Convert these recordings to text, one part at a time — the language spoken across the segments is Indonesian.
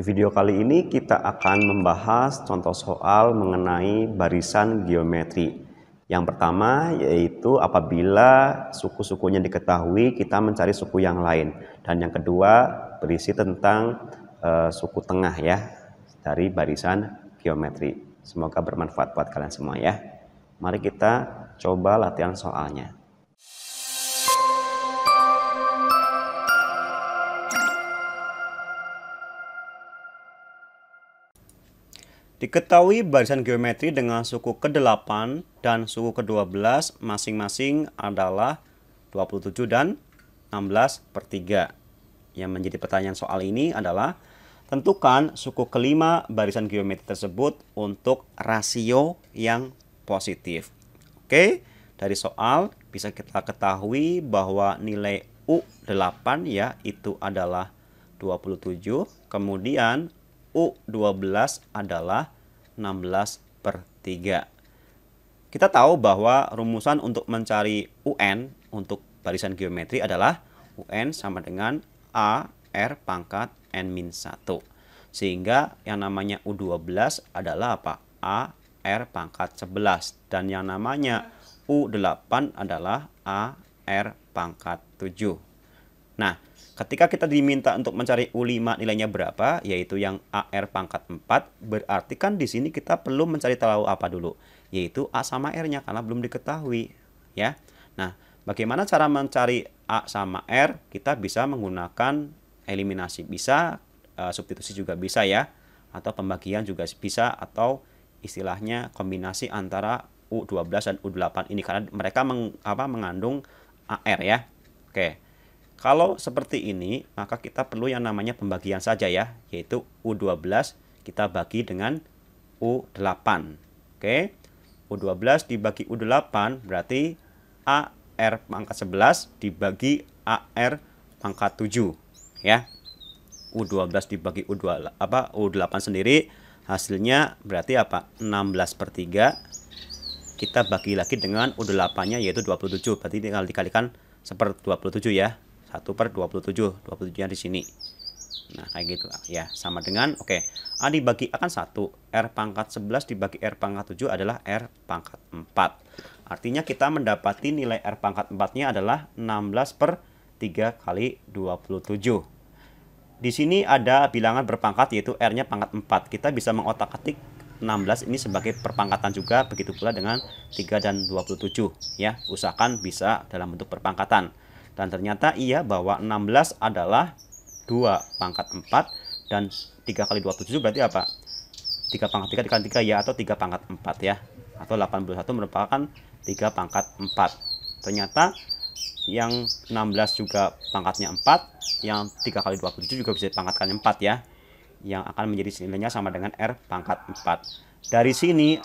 Di video kali ini kita akan membahas contoh soal mengenai barisan geometri. Yang pertama yaitu apabila suku-sukunya diketahui kita mencari suku yang lain. Dan yang kedua berisi tentang uh, suku tengah ya dari barisan geometri. Semoga bermanfaat buat kalian semua ya. Mari kita coba latihan soalnya. Diketahui barisan geometri dengan suku ke-8 dan suku ke-12 masing-masing adalah 27 dan 16 per 3. Yang menjadi pertanyaan soal ini adalah tentukan suku kelima barisan geometri tersebut untuk rasio yang positif. Oke, dari soal bisa kita ketahui bahwa nilai U8 ya itu adalah 27, kemudian U12 adalah 16 per 3. Kita tahu bahwa rumusan untuk mencari UN untuk barisan geometri adalah UN sama dengan A R pangkat N min 1. Sehingga yang namanya U12 adalah apa? A R pangkat 11. Dan yang namanya U8 adalah A R pangkat 7. Nah, ketika kita diminta untuk mencari U5 nilainya berapa, yaitu yang AR pangkat 4, berarti kan di sini kita perlu mencari tahu apa dulu, yaitu A sama R-nya karena belum diketahui, ya. Nah, bagaimana cara mencari A sama R? Kita bisa menggunakan eliminasi bisa, e, substitusi juga bisa ya, atau pembagian juga bisa atau istilahnya kombinasi antara U12 dan U8 ini karena mereka meng, apa, mengandung AR ya. Oke. Kalau seperti ini, maka kita perlu yang namanya pembagian saja ya, yaitu U12 kita bagi dengan U8. Oke, U12 dibagi U8 berarti AR pangkat 11 dibagi AR pangkat 7 ya. U12 dibagi U2 apa U8 sendiri hasilnya berarti apa? 16 per 3 kita bagi lagi dengan U8-nya yaitu 27 berarti dikalikan seper 27 ya 1 per 27 27 nya di sini nah kayak gitu ya sama dengan oke okay, A dibagi A kan 1 R pangkat 11 dibagi R pangkat 7 adalah R pangkat 4 artinya kita mendapati nilai R pangkat 4 nya adalah 16 per 3 kali 27 di sini ada bilangan berpangkat yaitu R nya pangkat 4 kita bisa mengotak atik 16 ini sebagai perpangkatan juga begitu pula dengan 3 dan 27 ya usahakan bisa dalam bentuk perpangkatan dan ternyata ia bahwa 16 adalah 2 pangkat 4 dan 3 kali 27 berarti apa? 3 pangkat 3 dikali 3 ya atau 3 pangkat 4 ya. Atau 81 merupakan 3 pangkat 4. Ternyata yang 16 juga pangkatnya 4, yang 3 kali 27 juga bisa dipangkatkan 4 ya. Yang akan menjadi nilainya sama dengan R pangkat 4. Dari sini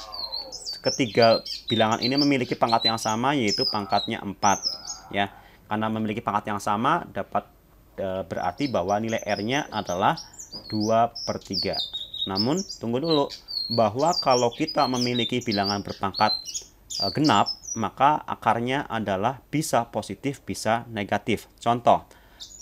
ketiga bilangan ini memiliki pangkat yang sama yaitu pangkatnya 4 ya karena memiliki pangkat yang sama dapat e, berarti bahwa nilai R-nya adalah 2 per 3. Namun tunggu dulu bahwa kalau kita memiliki bilangan berpangkat e, genap maka akarnya adalah bisa positif bisa negatif. Contoh,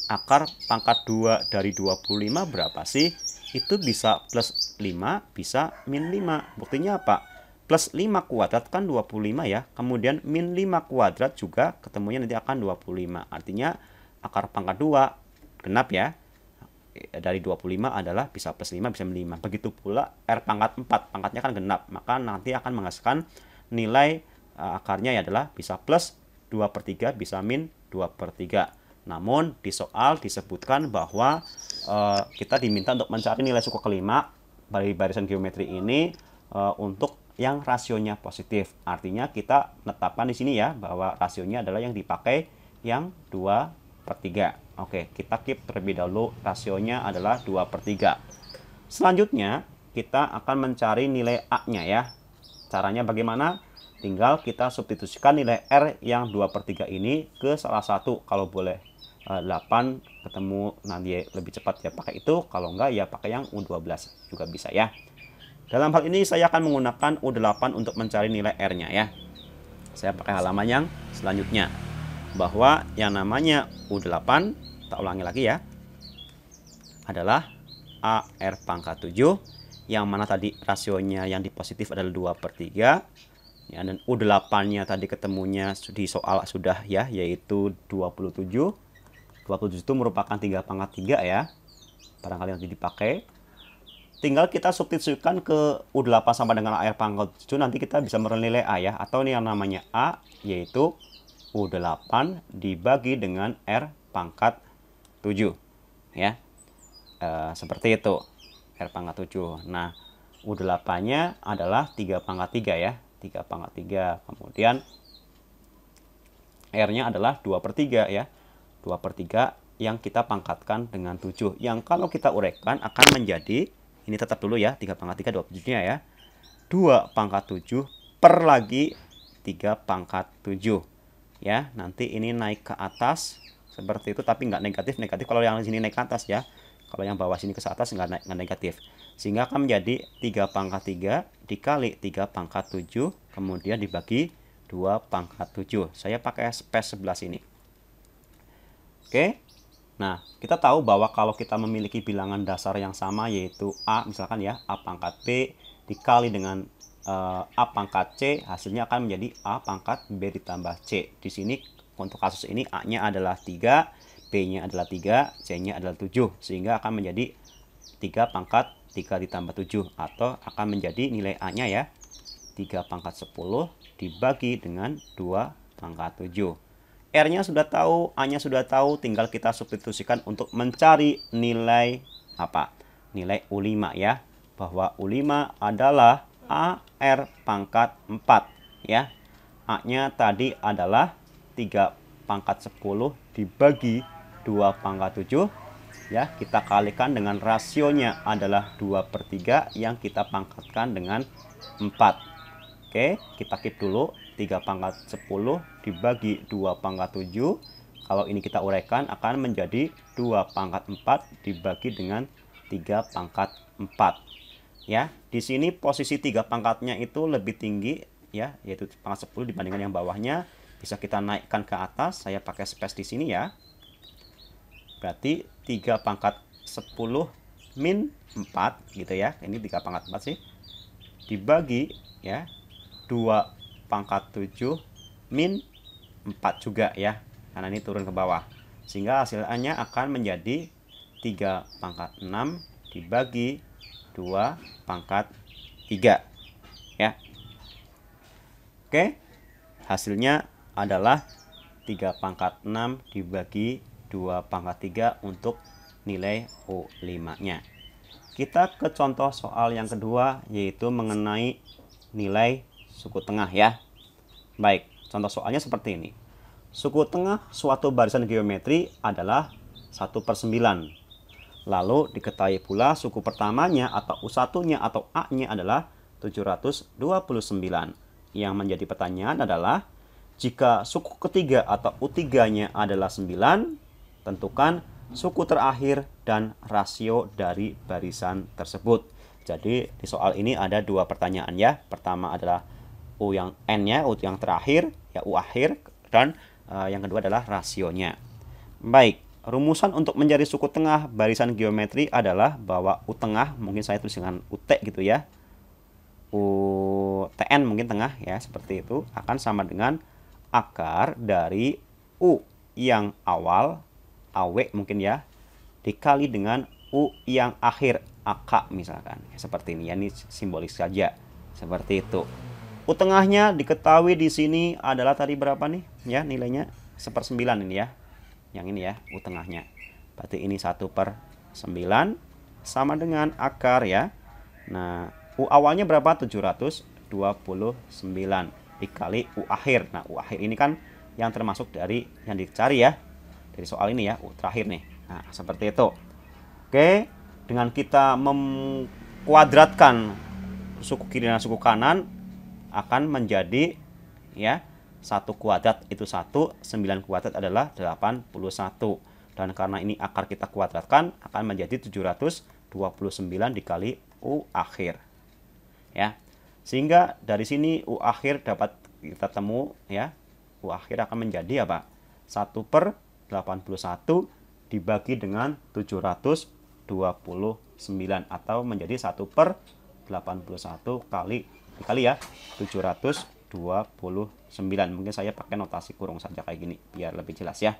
akar pangkat 2 dari 25 berapa sih? Itu bisa plus 5 bisa min 5. Buktinya apa? plus 5 kuadrat kan 25 ya. Kemudian min 5 kuadrat juga ketemunya nanti akan 25. Artinya akar pangkat 2 genap ya. E, dari 25 adalah bisa plus 5 bisa min 5. Begitu pula R pangkat 4, pangkatnya kan genap. Maka nanti akan menghasilkan nilai e, akarnya ya adalah bisa plus 2 per 3 bisa min 2 per 3. Namun di soal disebutkan bahwa uh, kita diminta untuk mencari nilai suku kelima dari barisan geometri ini uh, untuk yang rasionya positif. Artinya kita menetapkan di sini ya bahwa rasionya adalah yang dipakai yang 2 per 3. Oke, kita keep terlebih dahulu rasionya adalah 2 per 3. Selanjutnya, kita akan mencari nilai A-nya ya. Caranya bagaimana? Tinggal kita substitusikan nilai R yang 2 per 3 ini ke salah satu kalau boleh 8 eh, ketemu nanti lebih cepat ya pakai itu kalau enggak ya pakai yang U12 juga bisa ya dalam hal ini saya akan menggunakan U8 untuk mencari nilai R-nya ya. Saya pakai halaman yang selanjutnya. Bahwa yang namanya U8, tak ulangi lagi ya, adalah AR pangkat 7 yang mana tadi rasionya yang di positif adalah 2 per 3 ya, dan U8 nya tadi ketemunya di soal sudah ya yaitu 27 27 itu merupakan 3 pangkat 3 ya barangkali nanti dipakai tinggal kita substitusikan ke U8 sama dengan AR pangkat 7 nanti kita bisa menilai A ya atau ini yang namanya A yaitu U8 dibagi dengan R pangkat 7 ya e, seperti itu R pangkat 7 nah U8 nya adalah 3 pangkat 3 ya 3 pangkat 3 kemudian R nya adalah 2 per 3 ya 2 per 3 yang kita pangkatkan dengan 7 yang kalau kita uraikan akan menjadi ini tetap dulu ya 3 pangkat 3 27 nya ya 2 pangkat 7 per lagi 3 pangkat 7 ya nanti ini naik ke atas seperti itu tapi nggak negatif negatif kalau yang sini naik ke atas ya kalau yang bawah sini ke atas nggak naik nggak negatif sehingga akan menjadi 3 pangkat 3 dikali 3 pangkat 7 kemudian dibagi 2 pangkat 7 saya pakai space sebelah sini oke Nah, kita tahu bahwa kalau kita memiliki bilangan dasar yang sama yaitu A misalkan ya, A pangkat B dikali dengan uh, A pangkat C, hasilnya akan menjadi A pangkat B ditambah C. Di sini untuk kasus ini A-nya adalah 3, B-nya adalah 3, C-nya adalah 7 sehingga akan menjadi 3 pangkat 3 ditambah 7 atau akan menjadi nilai A-nya ya 3 pangkat 10 dibagi dengan 2 pangkat 7. R-nya sudah tahu, A-nya sudah tahu, tinggal kita substitusikan untuk mencari nilai apa? Nilai U5 ya. Bahwa U5 adalah AR pangkat 4 ya. A-nya tadi adalah 3 pangkat 10 dibagi 2 pangkat 7 ya. Kita kalikan dengan rasionya adalah 2 per 3 yang kita pangkatkan dengan 4. Oke, kita keep dulu 3 pangkat 10 dibagi 2 pangkat 7 kalau ini kita uraikan akan menjadi 2 pangkat 4 dibagi dengan 3 pangkat 4 ya di sini posisi 3 pangkatnya itu lebih tinggi ya yaitu pangkat 10 dibandingkan yang bawahnya bisa kita naikkan ke atas saya pakai space di sini ya berarti 3 pangkat 10 min 4 gitu ya ini 3 pangkat 4 sih dibagi ya 2 pangkat 7 min 4 juga ya karena ini turun ke bawah sehingga hasilnya akan menjadi 3 pangkat 6 dibagi 2 pangkat 3 ya Oke hasilnya adalah 3 pangkat 6 dibagi 2 pangkat 3 untuk nilai U5 nya kita ke contoh soal yang kedua yaitu mengenai nilai suku tengah ya. Baik, contoh soalnya seperti ini. Suku tengah suatu barisan geometri adalah 1 per 9. Lalu diketahui pula suku pertamanya atau U1-nya atau A-nya adalah 729. Yang menjadi pertanyaan adalah, jika suku ketiga atau U3-nya adalah 9, tentukan suku terakhir dan rasio dari barisan tersebut. Jadi di soal ini ada dua pertanyaan ya. Pertama adalah U yang N-nya, U yang terakhir, ya U akhir, dan uh, yang kedua adalah rasionya. Baik, rumusan untuk mencari suku tengah barisan geometri adalah bahwa U tengah, mungkin saya tulis dengan UT gitu ya, U TN mungkin tengah ya, seperti itu, akan sama dengan akar dari U yang awal, AW mungkin ya, dikali dengan U yang akhir, AK misalkan. Seperti ini ya, ini simbolis saja. Seperti itu. U tengahnya diketahui di sini adalah tadi berapa nih? Ya, nilainya sepersembilan ini ya. Yang ini ya, u tengahnya. Berarti ini satu per sembilan sama dengan akar ya. Nah, U awalnya berapa? 729 dikali U akhir. Nah, U akhir ini kan yang termasuk dari yang dicari ya. Dari soal ini ya, U terakhir nih. Nah, seperti itu. Oke, dengan kita mengkuadratkan suku kiri dan suku kanan, akan menjadi ya satu kuadrat itu satu, 9 kuadrat adalah 81. Dan karena ini akar kita kuadratkan akan menjadi 729 dikali U akhir. Ya. Sehingga dari sini U akhir dapat kita temu ya. U akhir akan menjadi apa? 1 per 81 dibagi dengan 729 atau menjadi 1 per 81 kali kali ya 729 mungkin saya pakai notasi kurung saja kayak gini biar lebih jelas ya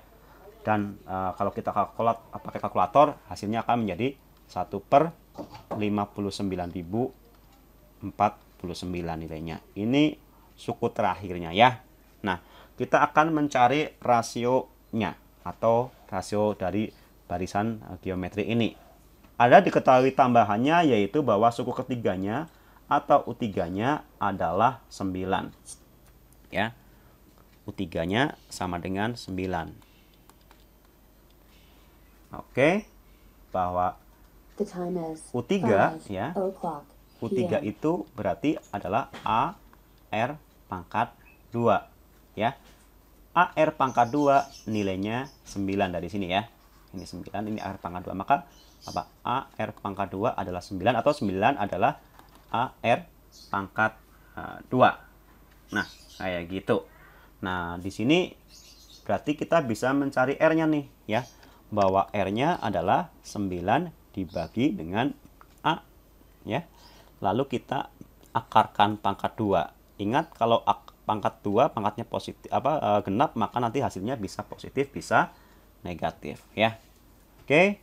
dan uh, kalau kita kalkulat pakai kalkulator hasilnya akan menjadi 1 per 59.049 nilainya ini suku terakhirnya ya nah kita akan mencari rasionya atau rasio dari barisan eh, geometri ini ada diketahui tambahannya yaitu bahwa suku ketiganya atau U3-nya adalah 9. Ya. U3-nya sama dengan 9. Oke. Bahwa U3 ya. U3 itu berarti adalah AR pangkat 2 ya. AR pangkat 2 nilainya 9 dari sini ya. Ini 9, ini AR pangkat 2. Maka apa? AR pangkat 2 adalah 9 atau 9 adalah AR pangkat e, uh, 2. Nah, kayak gitu. Nah, di sini berarti kita bisa mencari R-nya nih ya. Bahwa R-nya adalah 9 dibagi dengan A ya. Lalu kita akarkan pangkat 2. Ingat kalau pangkat 2 pangkatnya positif apa uh, genap maka nanti hasilnya bisa positif bisa negatif ya. Oke.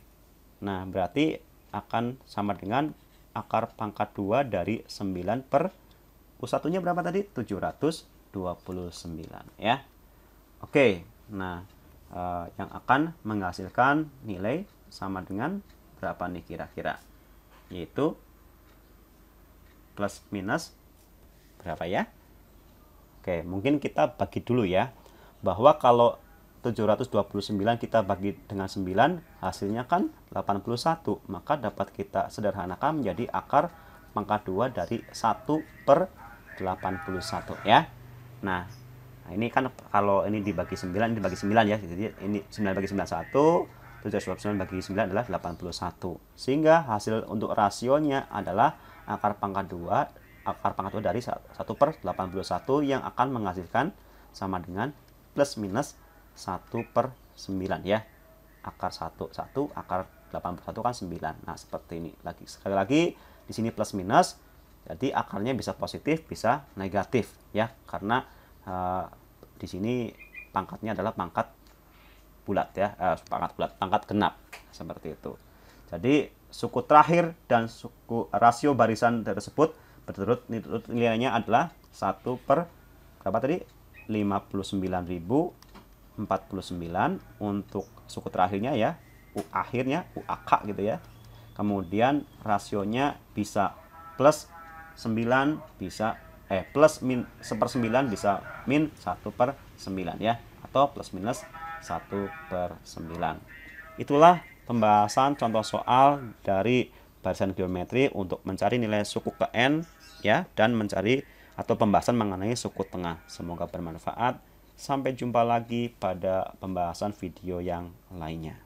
Nah, berarti akan sama dengan akar pangkat 2 dari 9 per u 1 berapa tadi? 729 ya. Oke, nah eh, yang akan menghasilkan nilai sama dengan berapa nih kira-kira? Yaitu plus minus berapa ya? Oke, mungkin kita bagi dulu ya. Bahwa kalau 729 kita bagi dengan 9 hasilnya kan 81 maka dapat kita sederhanakan menjadi akar pangkat 2 dari 1 per 81 ya nah ini kan kalau ini dibagi 9 ini dibagi 9 ya jadi ini 9 bagi 9 1 729 bagi 9 adalah 81 sehingga hasil untuk rasionya adalah akar pangkat 2 akar pangkat 2 dari 1 per 81 yang akan menghasilkan sama dengan plus minus 1 per 9 ya. Akar 1, 1, akar 81 kan 9. Nah, seperti ini. lagi Sekali lagi, di sini plus minus. Jadi akarnya bisa positif, bisa negatif ya. Karena uh, di sini pangkatnya adalah pangkat bulat ya. Uh, pangkat bulat, pangkat genap. Seperti itu. Jadi suku terakhir dan suku rasio barisan tersebut berturut nilainya adalah 1 per berapa tadi? 59.000 49 untuk suku terakhirnya ya U akhirnya u akak gitu ya kemudian rasionya bisa plus 9 bisa eh plus min 1 per 9 bisa min 1 per 9 ya atau plus minus 1 per 9 itulah pembahasan contoh soal dari barisan geometri untuk mencari nilai suku ke N ya dan mencari atau pembahasan mengenai suku tengah semoga bermanfaat Sampai jumpa lagi pada pembahasan video yang lainnya.